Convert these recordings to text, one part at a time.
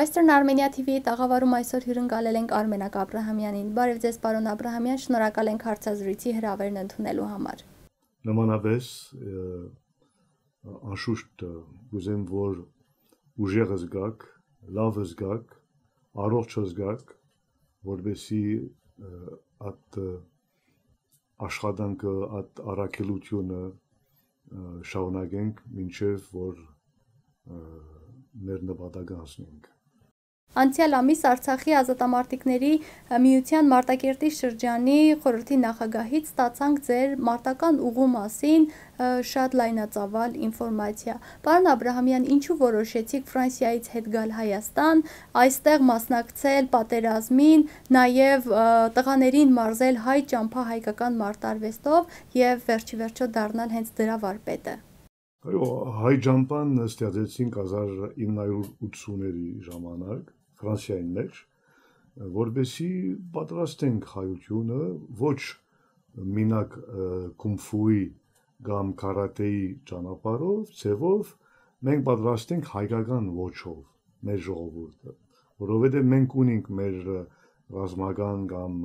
Western Armenia TV-ի տաղավարում այսօր հյուրընկալել ենք Արմենակ Աբրահամյանին։ Բարև ձեզ, պարոն Աբրահամյան, շնորհակալ ենք հարցազրույցի հրավերն ընդունելու համար։ Նմանապես անշուշտ գուզեմ, որ ուժեղ զգաք, լավ զգաք, առողջ զգաք, որբեսի այդ աշխատանքը, այդ առաքելությունը շարունակենք, ոչ որ մեր նպատակը հասնենք։ Անցյալ ամիս Արցախի ազատամարտիկների միության Մարտակերտի շրջանի խորհրդի նախագահից ստացանք ձեր մարտական ուղու մասին շատ լայնածավալ ինֆորմացիա։ Պարոն Աբ รา համյան, ինչու որոշեցիք Ֆրանսիայից հետ գալ Հայաստան, այստեղ մասնակցել պատերազմին, նաև տղաներին մարզել հայ ճամփա հայկական մարտարվեստով եւ վերջիվերջո դառնալ հենց դրա վարպետը։ Այո, հայ ճամփան ստեղծեցինք 1980-երի ժամանակ Ֆրանսիայի մեջ, որբեսի պատրաստենք հայությունը ոչ մինակ կումֆուի կամ կարատեի ճանապարով, ցևով, մենք պատրաստենք հայկական ոչով մեր ժողովուրդը, որովհետև մենք ունենք մեր ռազմական կամ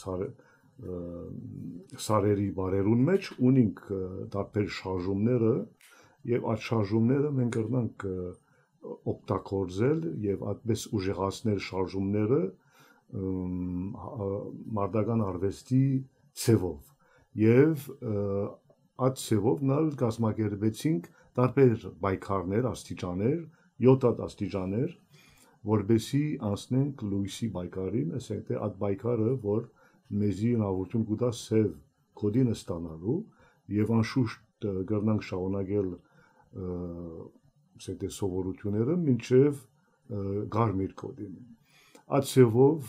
սար սարերի բարերուն մեջ ունենք տարբեր շարժումները եւ այդ շարժումները մենք կրնանք և օգտագործել եւ այդպես ուժեղացնել շարժումները մարդական արվեստի ցևով եւ այդ ցևով նա կազմակերպեցինք տարբեր բայկարներ, աստիճաներ, 7 աստիճաներ, որբեսի անցնենք լույսի բայկարին, ասենք թե այդ բայկարը, որ մեզի հնարավորություն կտա սև կոդին ստանալու եւ անշուշտ գտնանք շاؤنակել ասենք այդ սովորությունները մինչև Գարմիր կոդին։ Ացևով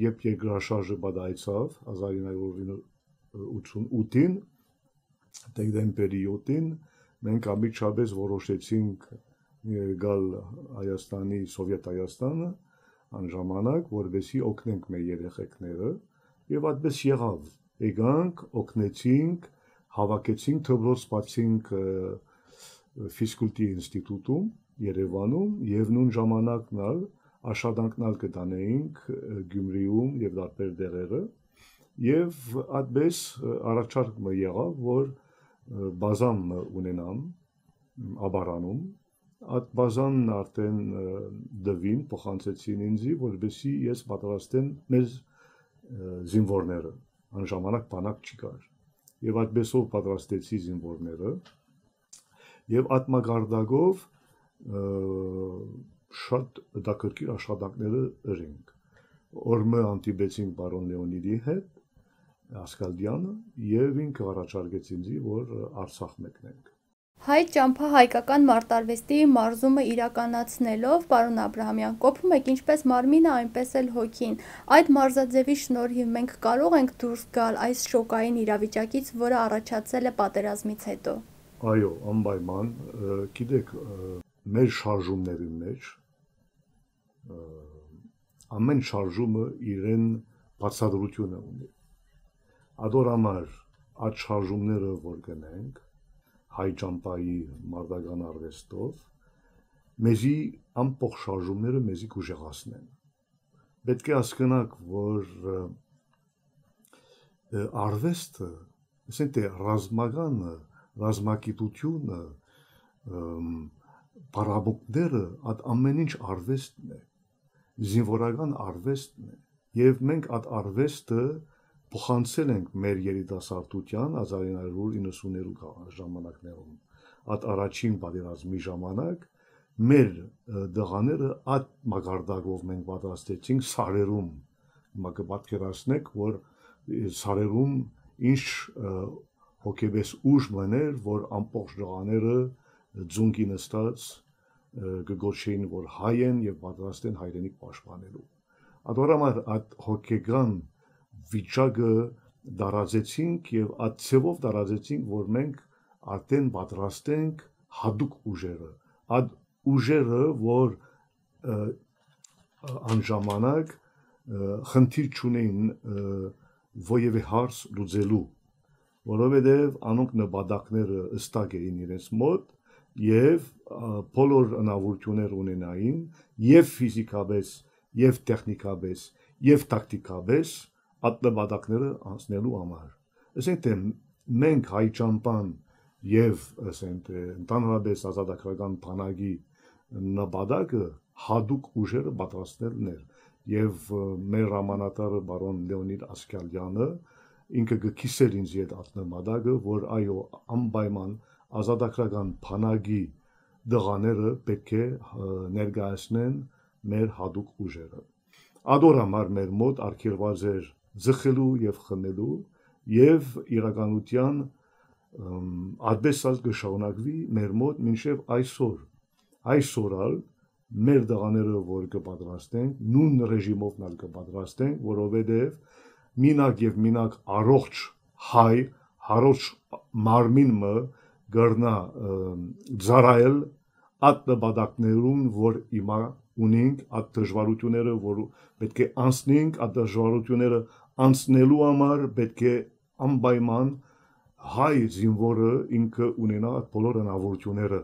երբ երկրաշարժը բադայցավ 1988-ին դեգդեն պերիոդին մենք ամիջապես որոշեցինք գալ Հայաստանի Սովետ Հայաստանը այն ժամանակ, որովհետեւ օգնենք մեր երեխեքները եւ այդպես եղավ։ Եկանք, օգնեցինք, հավաքեցինք, թվրոց բացինք և, ֆիզկուլտի ինստիտուտում Երևանում եւ նույն ժամանակ նա աշխատանքնալ կտանեինք Գյումրիում եւ տարբեր դերերը եւ այդպես առաջարկ մը եղավ որ բազան ունենամ աբարանում այդ բազանն արդեն դվին փոխանցեցին ինձի որովհետեւ ես պատրաստ եմ մեզ զինվորները անժամանակ բանակ չկար եւ այդպեսով պատրաստեցի զինվորները եւ ատմագարդակով շատ դակրկիր աշխատանքները ըրենք օրմը անտիբեցին բարոն լեոնիդի հետ ասկալդյանը եւ ինքը առաջարկեց ինձ որ արցախ մեկնենք Հայ ճամփա հայկական մարտարվեստի մարզումը իրականացնելով պարոն Աբ รา համյան կոփում եք ինչպես մարմինը, այնպես էլ հոգին։ Այդ մարզաձևի շնորհիվ մենք կարող ենք դուրս գալ այս շոկային իրավիճակից, որը առաջացել է պատերազմից հետո։ Այո, անպայման, գիտեք, մեր շարժումների մեջ ամեն շարժումը իրեն բացադրություն ունի։ Ադորամար այդ շարժումները որ գնենք հայ ճամպայի մարդական արվեստով մեզի ամբողջ շարժումները մեզի կուժեղացնեն։ Պետք է հասկանանք, որ արվեստը, ասենք թե ռազմականը ռազմագիտությունը բարաբոկները այդ ամեն ինչ արվեստն է զինվորական արվեստն է եւ մենք այդ արվեստը փոխանցել ենք մեր երիտասարդության 1990-երի ժամանակներում այդ առաջին պատերազմի ժամանակ մեր դղաները այդ մագարտակով մենք պատրաստեցինք սարերում մակը պատկերացնեք որ սարերում ինչ հոգեբես ուժ մներ, որ ամբողջ ժողաները ձունքի նստած գգոչեին, որ հայ են եւ պատրաստ են հայրենիք պաշտպանելու։ Ադորամար այդ հոգեգան վիճակը դարազեցինք եւ այդ ցևով դարազեցինք, որ մենք արդեն պատրաստ ենք հadoop ուժերը, այդ ուժերը, որ անժամանակ խնդիր չունեին ովևէ հարց լուծելու որովհետև անոնք նպատակները ըստակ էին իրենց մոտ եւ բոլոր անավուրություններ ունենային եւ ֆիզիկապես եւ տեխնիկապես եւ տակտիկապես ատնպատակները անցնելու համար ասենք թե մենք հայ ճամփան եւ ասենք թե ընդհանրապես ազատագրական բանակի նպատակը հadoop ուժերը պատրաստելն էր եւ մեր հրամանատարը բարոն Լեոնիդ Ասկալյանը ինքը գքիսեր ինձ իդ ատնամադագը, որ այո, անպայման ազատագրական բանակի դղաները պետք է ներկայացնեն մեր հadoop ուժերը։ Ադոր համար մեր մոտ արկելված էր զխելու եւ խմելու եւ իրականության ադեսալ գշառնակվի մեր մոտ մինչեւ այսօր։ Այսօրալ մեր դղաները որ կպատրաստենք, նույն ռեժիմով նա կպատրաստենք, որովհետեւ մինակ եւ մինակ առողջ հայ հարոչ մարմինը գրնա զարայել այդ նպատակներուն որ հիմա ունենք այդ դժվարությունները որ պետք է անցնենք այդ դժվարությունները անցնելու համար պետք է անպայման հայ զինվորը ինքը ունենա բոլոր հնարավորությունները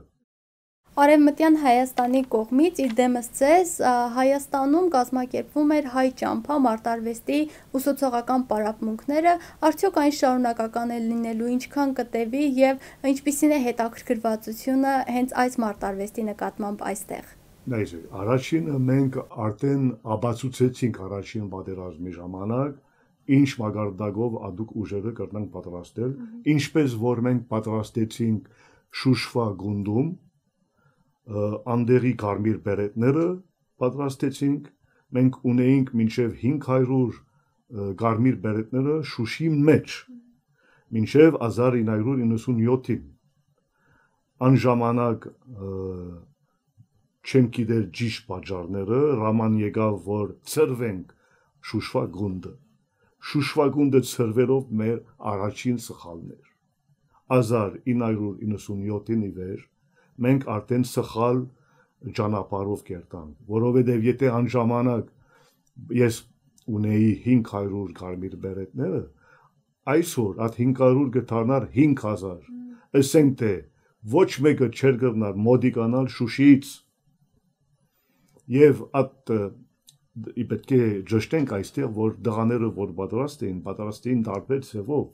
Արևմտյան Հայաստանի կողմից իր դեմս ցես Հայաստանում կազմակերպվում էր հայ ճամփա մարտարվեստի ուսուցողական պարապմունքները, արդյոք այն շարունակական է լինելու, ինչքան կտևի եւ ինչպիսին է հետաքրքրվածությունը հենց այս մարտարվեստի նկատմամբ այստեղ։ Նայեք, առաջինը մենք արդեն աբացուցեցինք առաջին պատերազմի ժամանակ, ինչ մագարտակով ադուկ ուժերը կրնանք պատրաստել, ինչպես որ մենք պատրաստեցինք Շուշվա գունդում անդերի կարմիր բերետները պատրաստեցինք։ Մենք ունեինք մինչև 500 կարմիր բերետները Շուշի մեջ, մինչև 1997-ին։ Այն ժամանակ չեմ գիտեր ճիշտ պատճառները, Ռաման եկավ, որ ծրվենք Շուշվա գունդը։ Շուշվա գունդը ծրվերով մեր առաջին սխալներ 1997-ին ի վեր մենք արդեն սխալ ճանապարհով կերտանք, որովհետև եթե անժամանակ ես ունեի 500 կարմիր բերետները, այսօր այդ 500 գտարնար 5000։ Ասենք թե ոչ մեկը չեր գտնար մոդիկանալ Շուշից։ Եվ այդ ի պետք է ճշտենք այստեղ, որ դղաները որ պատրաստ էին, պատրաստ էին տարբեր ձևով։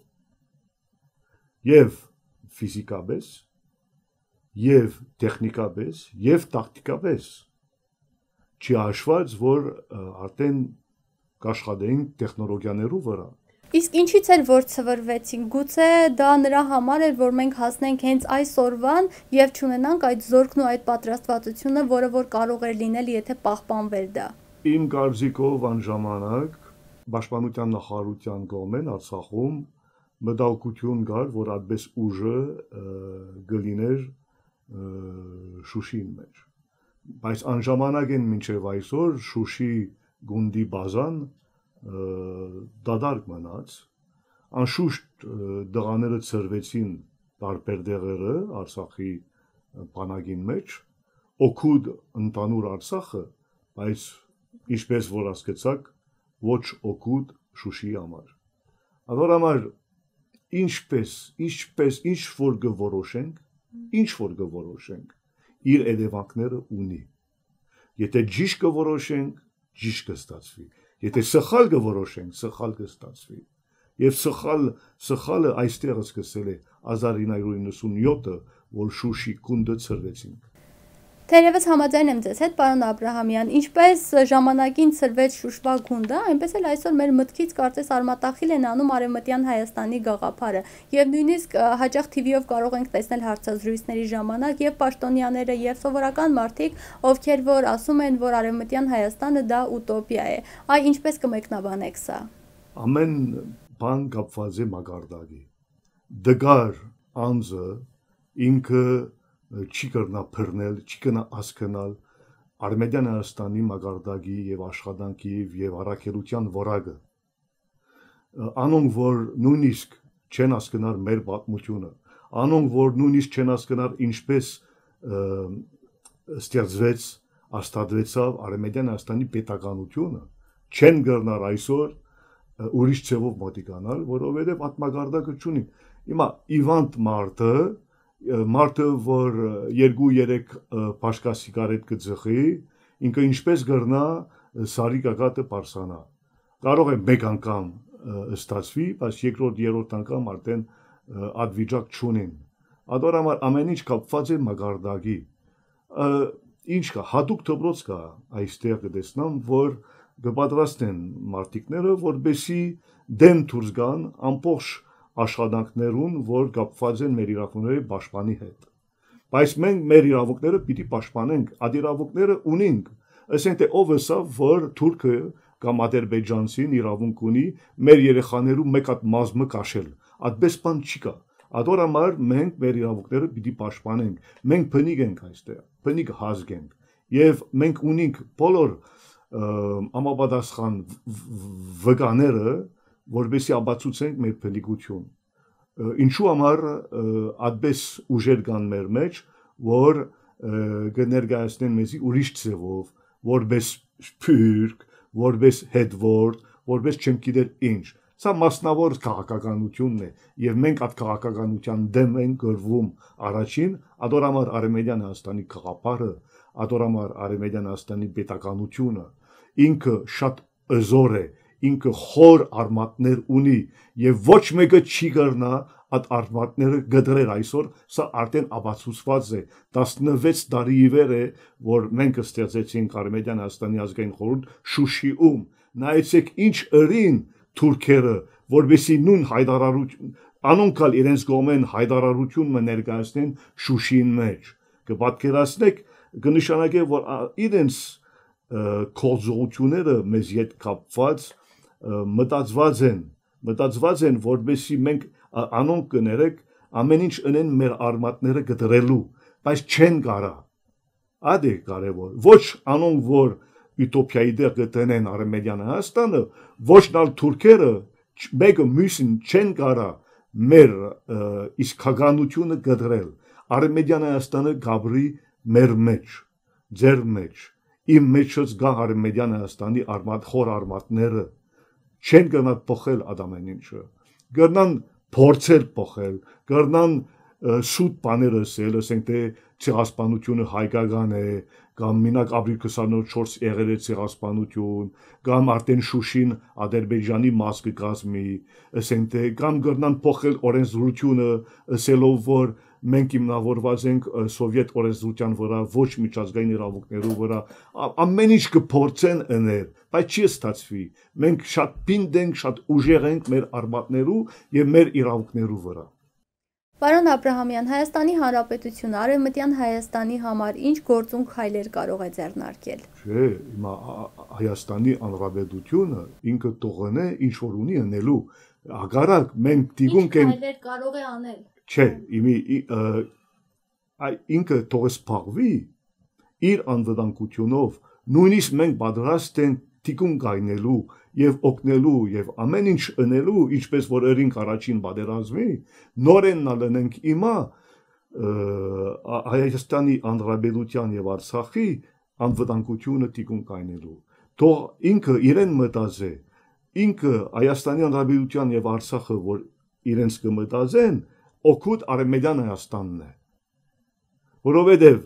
Եվ ֆիզիկապես եւ տեխնիկապես եւ տակտիկապես չի հաշված, որ արդեն կաշխատեին տեխնոլոգիաներով վրա։ Իսկ ինչից էր որ ծվրվեցին։ Գուցե դա նրա համար էր, որ մենք հասնենք հենց այս օրվան եւ չունենանք այդ զորքն ու այդ պատրաստվածությունը, որը որ կարող էր լինել, եթե պահպանվեր դա։ Իմ կարծիքով այն ժամանակ Պաշտպանության նախարարության կողմեն Արցախում մտահոգություն կար, որ այդպես ուժը գլիներ Շուշիին մեջ։ Բայց անժամանակ են մինչև այսօր Շուշի գունդի բազան դադարք մնաց։ Անշուշտ դղաները ծրվեցին տարբեր դեղերը Արցախի բանակին մեջ, օքուդ ընդանուր Արցախը, բայց ինչպես որ ասկեցակ, ոչ օքուդ Շուշիի համար։ Անոր համար ինչպես, ինչպես, ինչ որ գորոշենք, ինչ որ գորոշենք, իր ելևակները ունի։ Եթե ճիշտ գորոշենք, ճիշտ կստացվի։ Եթե սխալ գորոշենք, սխալ կստացվի։ Եվ սխալ սխալը այստեղ սկսել է 1997-ը, որ Շուշի կունդը ծրվեցինք։ Թերևս համաձայն եմ ձեզ հետ, պարոն Աբ รา համյան, ինչպես ժամանակին ծրվեց Շուշվա գունդը, այնպես էլ այսօր մեր մտքից կարծես արմատախիլ են անում արևմտյան Հայաստանի գաղափարը։ Եվ նույնիսկ հաջող TV-ով կարող ենք տեսնել հարցազրույցների ժամանակ եւ պաշտոնյաները եւ սովորական մարդիկ, ովքեր որ ասում են, որ արևմտյան Հայաստանը դա ուտոպիա է։ Այ ինչպես կմեկնաբանեք սա։ Ամեն բան կապված է մագարտակի։ Դգար անձը ինքը չի կրնա բռնել, չի կնա ասկնալ Արմենիան Հայաստանի մագարտագի եւ աշխատանքի եւ առաքելության ворակը։ Անոնք որ նույնիսկ չեն ասկնար մեր պատմությունը, անոնք որ նույնիսկ չեն ասկնար ինչպես ստեղծվեց, աստադրեցավ Արմենիան Հայաստանի պետականությունը, չեն գրնար այսօր ուրիշ ցևով մոտիկանալ, որովհետև ատմագարտակը չունի։ Հիմա Իվանտ Մարտը մարդը որ 2-3 պաշկա սիգարետ կձգի, ինքը ինչպես գրնա սարի գագաթը բարձանա։ Կարող է մեկ անգամ ստացվի, բայց երկրորդ, երրորդ անգամ արդեն ադվիճակ չունին։ Ադոր համար ամեն ինչ կապված է մագարդագի։ Ինչ կա, հատուկ դպրոց կա այստեղ կտեսնամ, որ կպատրաստեն մարտիկները, որբեսի դեմ դուրս գան ամբողջ աշխատանքներուն, որ կապված են մեր իրավունքների պաշտպանի հետ։ Բայց մենք մեր իրավունքները պիտի պաշտպանենք, ադիրավունքները ունենք։ Ասենք թե ով էսա, որ Թուրքը կամ ադրբեջանցին իրավունք ունի մեր երեխաներու մեկ հատ մազմը կաշել։ Այդպես բան չի կա։ Ադոր համար մենք մեր իրավունքները պիտի պաշտպանենք։ Մենք բնիկ ենք այստեղ, բնիկ հազգ ենք։ Եվ մենք ունենք բոլոր ամապատասխան վկաները, որբեսի ապացուցենք մեր փլիկություն ինչու համար այդպես ուժեր կան մեր մեջ որ կներկայացնեն մեզի ուրիշ ձևով որբես փուրք որբես հետվորդ որբես չեմ գիտեր ինչ Սա մասնավոր քաղաքականությունն է եւ մենք այդ քաղաքականության դեմ ենք գրվում առաջին ադորամար արեմեդյան հաստանի գաղապարը, ադորամար արեմեդյան հաստանի պետականությունը ինքը շատ զոր է ինքը խոր արմատներ ունի եւ ոչ մեկը չի գտնա այդ արմատները գդրել այսօր սա արդեն ապացուցված է 16 տարի ի վեր է որ մենք ստեղծեցինք Արմենիան Հայաստանի ազգային խորհուրդ Շուշիում նայեցեք ինչ ըրին թուրքերը որբեսի նույն հայդարարություն անոնքալ իրենց գոմեն հայդարարությունը ներկայացնեն Շուշին մեջ կպատկերացնեք կնշանակե որ իրենց կողզողությունները մեզ հետ կապված մտածված են, մտածված են, որբեսի մենք անոն կներեք ամեն ինչ ընեն մեր արմատները գդրելու, բայց չեն կարա։ Այդ է կարևոր։ Ոչ անոն որ յուտոպիայի դեր գտնեն Արմենիան Հայաստանը, ոչ նալ թուրքերը մեկը մյուսին չեն կարա մեր իսկականությունը գդրել։ Արմենիան Հայաստանը գաբրի մեր մեջ, ձեր մեջ։ Իմ մեջից գա Արմենիան Հայաստանի արմատ խոր արմատները չեն գնա փոխել ադամեն ինչը գտնան փորձել փոխել գտնան շուտ բաները ասել ասենք թե ցեղասպանությունը հայկական է կամ մինակ ապրիլ 24 եղել է ցեղասպանություն, կամ արդեն Շուշին Ադրբեջանի մաս կազմի, ասենք թե կամ գրնան փոխել օրենսդրությունը, ասելով որ մենք իմնավորված ենք սովյետ օրենսդրության վրա, ոչ միջազգային իրավունքներով վրա, ամեն ինչ կփորձեն ընել, բայց չի ստացվի։ Մենք շատ պինդ ենք, շատ ուժեղ ենք մեր արմատներու եւ մեր իրավունքներու վրա։ Պարոն Աբ รา համյան, Հայաստանի Հանրապետությունը Արևմտյան Հայաստանի համար ինչ գործունք հայլեր կարող է ձեռնարկել։ Չէ, հիմա Հայաստանի Հանրապետությունը ինքը տողն է, ինչ որ ունի անելու հագարակ մենք դիգունք ենք։ Ինչ հայլեր կարող է անել։ Չէ, իմի այ ինքը թողես փաղվի իր անվտանգությունով, նույնիսկ մենք պատրաստ ենք թիկուն գայնելու եւ օգնելու եւ ամեն ինչ ընելու, ինչպես որ երինք առաջին բادرազմի, նորեն նա լնենք հիմա Հայաստանի Անդրաբելության եւ Արցախի անվտանգությունը թիկուն կայնելու։ Թող ինքը իրեն մտածե, ինքը Հայաստանի Անդրաբելության եւ Արցախը որ իրենց կմտածեն, կմ օգուտ արևմտյան Հայաստանն է։ Որովհետև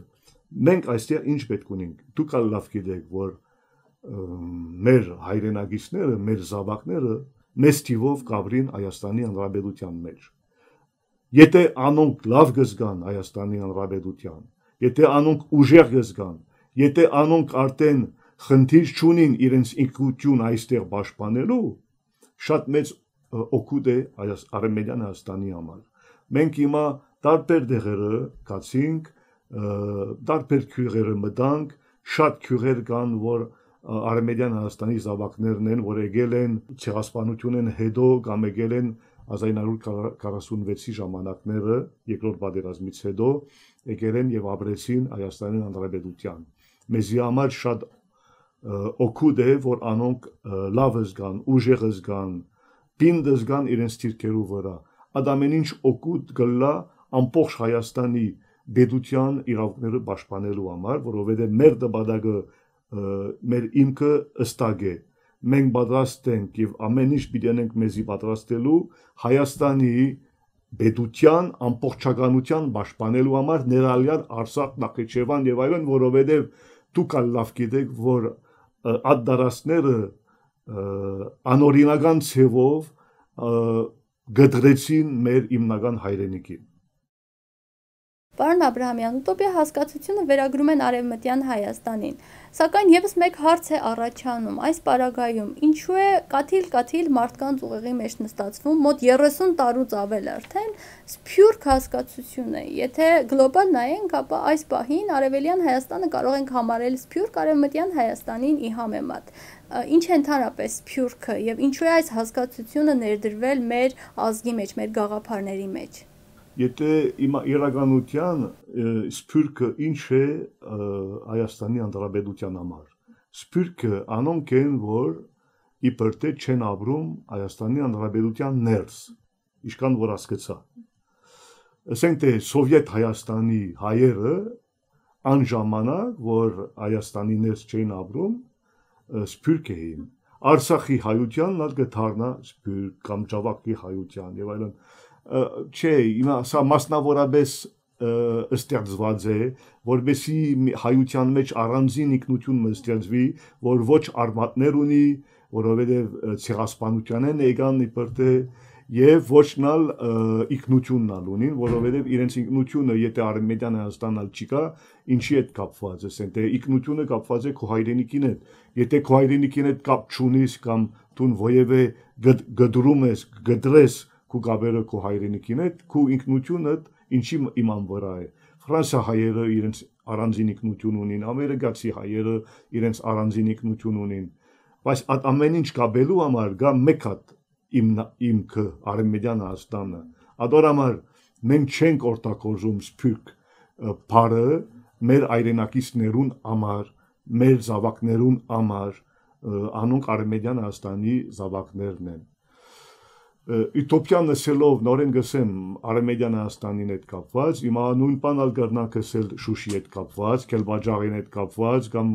մենք այստեղ ինչ պետք ունենք։ Դուք ալ լավ գիտեք, որ մեր հայրենագիտները, մեր զավակները մեծ տիվով գավրին Հայաստանի Հանրապետության մեջ։ Եթե անոնք լավ գզգան Հայաստանի Հանրապետության, եթե անոնք ուժեղ գզգան, եթե անոնք արդեն խնդիր չունին իրենց ինքնություն այստեղ պաշտպանելու, շատ մեծ օգուտ է Արմենիան Հայաստանի համար։ Մենք հիմա տարբեր դեղերը գացինք, տարբեր քյուղերը մտանք, շատ քյուղեր կան, որ Արմենիան Հայաստանի զավակներն են, որ եկել են ցեղասպանությունեն հետո կամ եկել են 1946-ի ժամանակները, երկրորդ պատերազմից հետո եկել են եւ ապրեցին Հայաստանի Հանրապետության։ Մեզի համար շատ օգուտ է, որ անոնք լավ զգան, ուժեղ զգան, պինդ զգան իրենց ցիրկերու վրա այդ ամեն ինչ օգուտ գլա ամբողջ Հայաստանի դեդության իրավունքները պաշտպանելու համար, որովհետև մեր դպադակը մեր ինքը ըստագ է։ Մենք պատրաստ ենք եւ ամեն ինչ պիտի անենք մեզի պատրաստելու Հայաստանի բեդության ամբողջականության պաշտպանելու համար ներալյան Արցախ, Նախիջևան եւ այլն, որովհետեւ դուք լավ գիտեք, որ ադդարասները անօրինական ցևով գդրեցին մեր իմնական հայրենիքին։ Պարոն Աբ รา համյան, ուտոպիա հասկացությունը վերագրում են արևմտյան Հայաստանին, սակայն եւս մեկ հարց է առաջանում այս պարագայում. ինչու է կաթիլ-կաթիլ մարդկանց ուղեղի մեջ նստածվում մոտ 30 տարուց ավել արդեն սփյուռք հասկացությունը։ Եթե գլոբալ նայենք, ապա այս պահին արևելյան Հայաստանը կարող ենք համարել սփյուռք արևմտյան Հայաստանին ի համեմատ ինչ է ընդհանրապես փյուրքը եւ ինչու է այս հասկացությունը ներդրվել մեր ազգի մեջ, մեր գաղափարների մեջ։ Եթե իմ իրականության սփյուրքը ինչ է Հայաստանի անդրադեպության համար։ Սփյուրքը անոնք են, որ իբր թե չեն ապրում Հայաստանի անդրադեպության ներս։ Իշքան որ ասկեցա։ Ասենք թե Սովյետ Հայաստանի հայերը անժամանակ որ Հայաստանի ներս չեն ապրում, սփյուռք էին Արցախի հայության նա գթառնա սփյուռք կամ Ջավակի հայության եւ այլն չէ հիմա սա մասնավորապես ստեղծված է որբեսի հայության մեջ առանձին ինքնություն մստեղծվի որ ոչ արմատներ ունի որովհետև ցեղասպանության են եկան իբր թե եւ ոչնալ ինքնությունն ալ ունին, որովհետեւ իրենց ինքնությունը եթե Արմենիան Հայաստանալ չկա, ինչի հետ կապված է, ասեն, թե ինքնությունը կապված է քո հայրենիքին հետ։ Եթե քո հայրենիքին հետ կապ չունես կամ դուն ոևէ գդրում ես, գդրես քո գաբերը քո հայրենիքին հետ, քո ինքնությունը ինչի իման վրա է։ Ֆրանսիա հայերը իրենց առանձին ինքնություն ունին, ամերիկացի հայերը իրենց առանձին ինքնություն ունին։ Բայց այդ ամեն ինչ կապելու համար գա մեկ հատ իմ իմքը արեմեդյան Հայաստանը ադորամար մենք չենք արտակոժում սփյուռք բարը մեր այրենակիցներուն համար մեր զավակներուն համար անոնք արեմեդյան Հայաստանի զավակներն են Իտոպիան նսելով նորեն գսեմ Արեմեդյան Հայաստանին հետ կապված, հիմա նույն բան ալ գտնա գսել Շուշի հետ կապված, Կելբաջարին հետ կապված կամ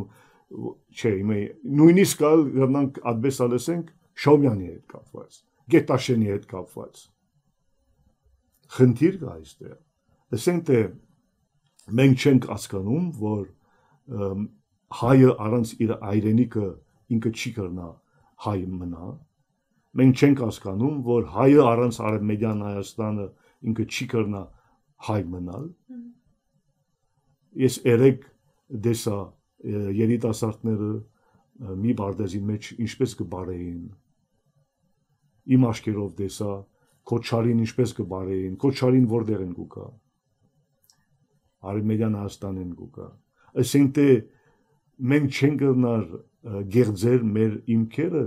չէ, հիմա նույնիսկ ալ գտնանք ադբես ալեսենք Շովյանի հետ կապված, Գետաշենի հետ կապված։ Խնդիր կա այստեղ։ Ասենք թե մենք չենք հասկանում, որ հայը առանց իր այրենիքը ինքը չի կրնա հայ մնա։ Մենք չենք հասկանում, որ հայը առանց արևմտյան Հայաստանը ինքը չի կրնա հայ մնալ։ Ես երեք դեսա երիտասարդները մի բարդեզի մեջ ինչպես կբարեին իմ աչքերով տեսա, դե քո ճարին ինչպես կբարեին, քո ճարին որտեղ են գուկա։ Արմենիան Հայաստան են գուկա։ Այսինքն թե մենք չենք գնար գեղձեր մեր իմքերը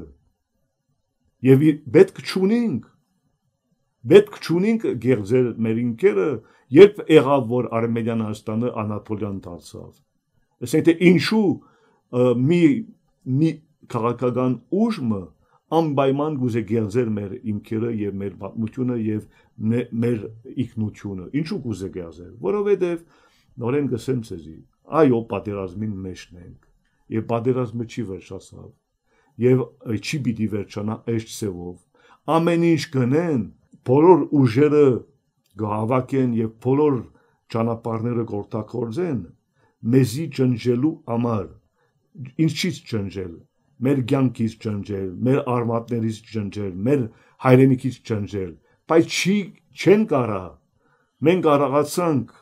եւ պետք չունենք պետք չունենք գեղձեր մեր իմքերը երբ եղավ որ Արմենիան Հայաստանը Անատոլիան դարձավ։ Այսինքն թե ինչու մի մի քաղաքական ուժը անպայման գուզե գերձեր մեր իմքերը եւ մեր պատմությունը եւ մեր ինքնությունը ինչու գուզե գերձեր որովհետեւ նորեն գսեմ ցեզի այո պատերազմին մեջն ենք եւ պատերազմը չի վերջացավ եւ չի պիտի վերջանա այս ցևով ամեն ինչ գնեն բոլոր ուժերը գահավակեն եւ բոլոր ճանապարհները գործակորձեն մեզի ճնջելու համար ինչից ճնջել մեր ցանկից ջնջել, մեր արմատներից ջնջել, մեր հայրենիքից ջնջել, բայց չի չեն կարա։ Մենք կարողացանք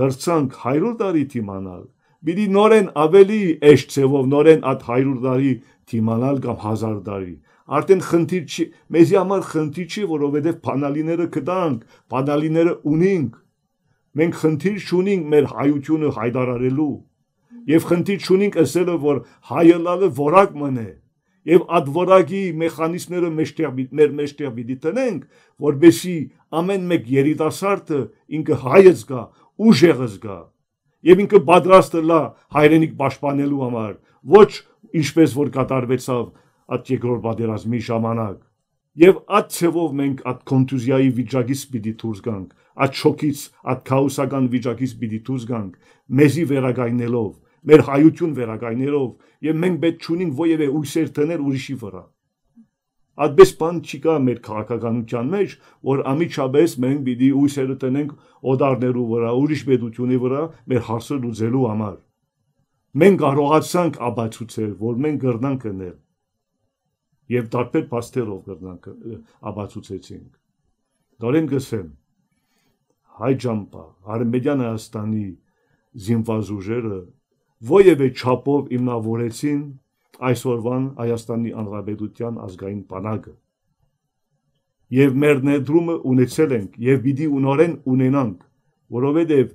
գրցանք 100 տարի թիմանալ։ Մենք նորեն ավելի էշ ծևով նորեն այդ 100 տարի թիմանալ կամ 1000 տարի։ Արդեն խնդիր չի, մեզի համար խնդիր չի, որովհետև բանալիները կտանք, բանալիները ունենք։ Մենք խնդիր չունենք մեր հայությունը հայտարարելու եւ խնդիր չունենք ասելով որ հայը լալը որակ մնե եւ ադվորակի մեխանիզմները մեջտեղ մեր մեջտեղ պիտի տնենք որբեսի ամեն մեկ երիտասարդը ինքը հայց գա ուժեղս գա եւ ինքը պատրաստ լա հայրենիք պաշտպանելու համար ոչ ինչպես որ կատարվեցավ այդ երկրորդ պատերազմի ժամանակ եւ այդ ցեվով մենք այդ կոնտուզիայի վիճակից պիտի դուրս գանք այդ շոկից այդ քաոսական վիճակից պիտի դուրս գանք մեզի վերագայնելով մեր հայություն վերակայներով եւ մենք պետք չունենք ովևէ ույսեր տներ ուրիշի վրա Այդպես բան չկա մեր քաղաքականության մեջ, որ ամիջապես մենք պիտի ույսերը տնենք օդարներու վրա, ուրիշ պետությունի վրա մեր հարցը լուծելու համար։ Մենք կարողացանք աբացուցել, որ մենք գրնանք կնել։ Եվ դարբեր փաստերով գրնանք աբացուցեցինք։ Դորեն գսեմ։ Հայ ջամպա, Արմենիան Հայաստանի զինվազ ուժերը Ոևէ չափով իմնավորեցին այսօրվան Հայաստանի Հանրապետության ազգային բանակը։ Եվ մեր ներդրումը ունեցել ենք եւ պիտի ունորեն ունենանք, որովհետեւ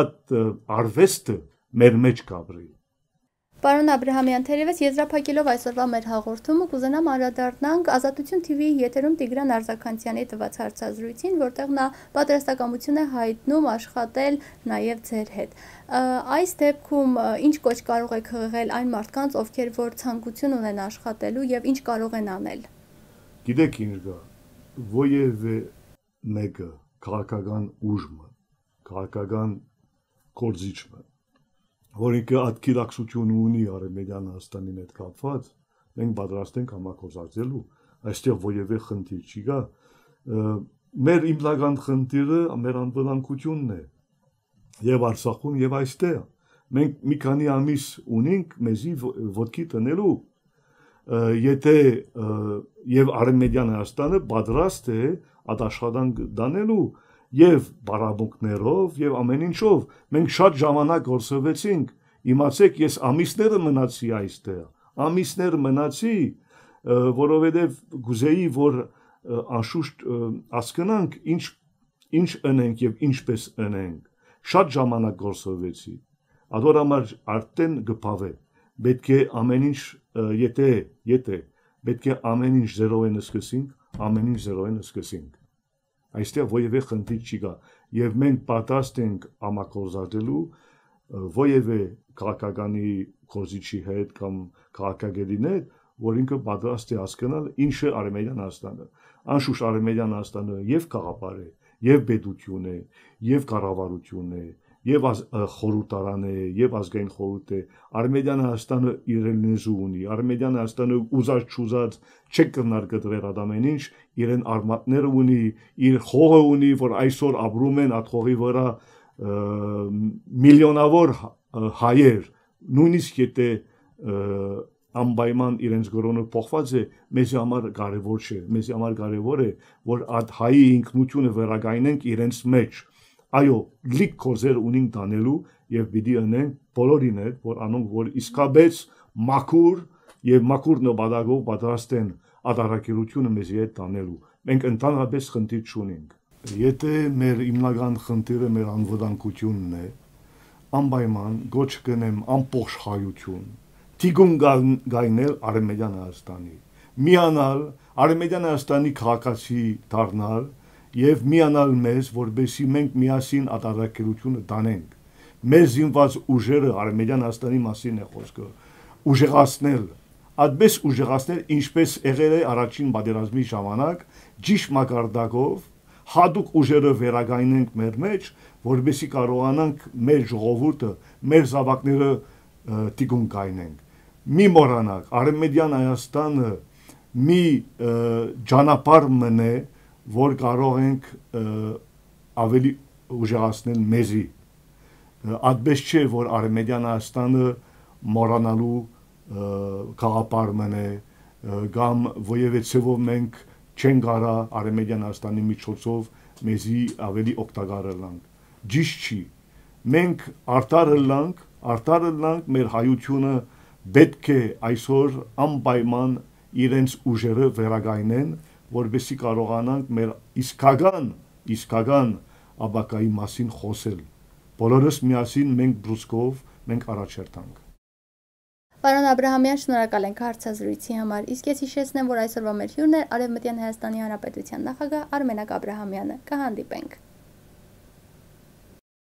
այդ արվեստը մեր մեջ կապրի։ Պարոն Աբ รา համյան, թերևս եզրափակելով այսօրվա մեր հաղորդումը կուզենամ անդրադառնանք Ազատություն TV-ի եթերում Տիգրան Արզականցյանի տված հարցազրույցին, որտեղ նա պատրաստակամություն է հայտնում աշխատել նաև ձեր հետ։ Այս դեպքում ինչ կոչ կարող եք հղել այն մարդկանց, ովքեր որ ցանկություն ունեն աշխատելու եւ ինչ կարող են անել։ Գիտեք ինչ կա։ Ոևէ մեկը քաղաքական ուժը, քաղաքական կորզիչը որ ինքը ադքիլակշություն ունի Արևելյան Հայաստանի հետ կապված, մենք պատրաստ ենք համակոզակցելու, այստեղ որևէ խնդիր չի գա։ Մեր հիմնական խնդիրը մեր անվտանգությունն է։ Եվ Արցախում, եւ այստեղ։ Մենք մի քանի ամիս ունենք մեզի ոդկի տնելու եթե եւ Արևմտյան Հայաստանը պատրաստ է ադաշխադան դանելու եւ բարաբոկներով եւ ամեն ինչով մենք շատ ժամանակ գործովեցինք իմացեք ես ամիսները մնացի այստեղ ամիսներ մնացի որովհետեւ գուզեի որ աշուշտ ասկնանք ինչ ինչ ընենք եւ ինչպես ընենք շատ ժամանակ գործովեցի ադոր համար արդեն գփավե պետք է ամեն ինչ եթե եթե պետք է ամեն ինչ 0-ին սկսենք ամեն ինչ 0-ին սկսենք Այստեղ ոևէ խնդիր չի գա եւ մենք պատաստ ենք ամակորզատելու ոևէ քաղաքականի կոզիչի հետ կամ քաղաքագետի հետ, որ ինքը պատրաստ է հասկանալ ինչ է Արեմեյան Հայաստանը։ Անշուշտ Արեմեյան Հայաստանը եւ քաղաքապար է, եւ պետություն է, եւ կառավարություն է, և եւ խորհրդարան է, եւ ազգային խորհուրդ է։ Արմենիան Հայաստանը իրեն լեզու ունի։ Արմենիան Հայաստանը ուզած չուզած չկրնարկդրեր ադամեն ինչ, իրեն արմատները ունի, իր խողը ունի, որ այսօր ապրում են այդ խողի վրա միլիոնավոր հայեր, նույնիսկ եթե անպայման իրենց գրոնը փոխված է, մեզ համար կարևոր չէ։ Մեզ համար կարևոր է, որ այդ հայի ինքնությունը վերակայնենք իրենց մեջ այո լիք կոզեր ունին տանելու եւ պիտի ընեն բոլորին հետ որ անոնք որ իսկապես մաքուր եւ մաքուր նոբադագով պատրաստ են ադարակերությունը մեզ հետ տանելու մենք ընդհանրապես խնդիր չունենք եթե մեր հիմնական խնդիրը մեր անվտանգությունն է անպայման գոչ կնեմ ամբողջ հայություն Տիգուն գայնել Արմենիան Հայաստանի։ Միանալ Արմենիան Հայաստանի քաղաքացի դառնալ եւ միանալ մեզ, որբեսի մենք միասին ատարակերությունը տանենք։ Մեր զինված ուժերը Արմենիան Աստանի մասին է խոսքը։ Ուժեղացնել, այդպես ուժեղացնել, ինչպես եղել է առաջին պատերազմի ժամանակ, ճիշտ մակարդակով հadouk ուժերը վերագայնենք մեր մեջ, որբեսի կարողանանք մեր ժողովուրդը, մեր զավակները տիգուն կայնենք։ Մի մորանակ, Արմենիան Հայաստանը մի ճանապարհ մնե, որ կարող ենք ավելի ուժեղացնել մեզի Ադպես չէ, որ Արմենիան Հայաստանը մորանալու քաղաքապարմն է, կամ ոևէ ցեվով մենք չեն կարա Արմենիան Հայաստանի միջոցով մեզի ավելի օգտակարելանք։ Ճիշտ չի։ Մենք արտարելանք, արտարելանք մեր հայությունը պետք է այսօր անպայման իրենց ուժերը վերագայնեն որբեսի կարողանանք մեր իսկական իսկական աբակայի մասին խոսել։ Բոլորս միասին մենք բրուսկով մենք առաջերտանք։ Պարոն Աբրահամյան, շնորհակալ ենք հարցազրույցի համար։ Իսկ ես հիշեցնեմ, որ այսօրվա մեր հյուրն է Արևմտյան Հայաստանի Հանրապետության նախագահ Արմենակ Աբրահամյանը։ Կհանդիպենք։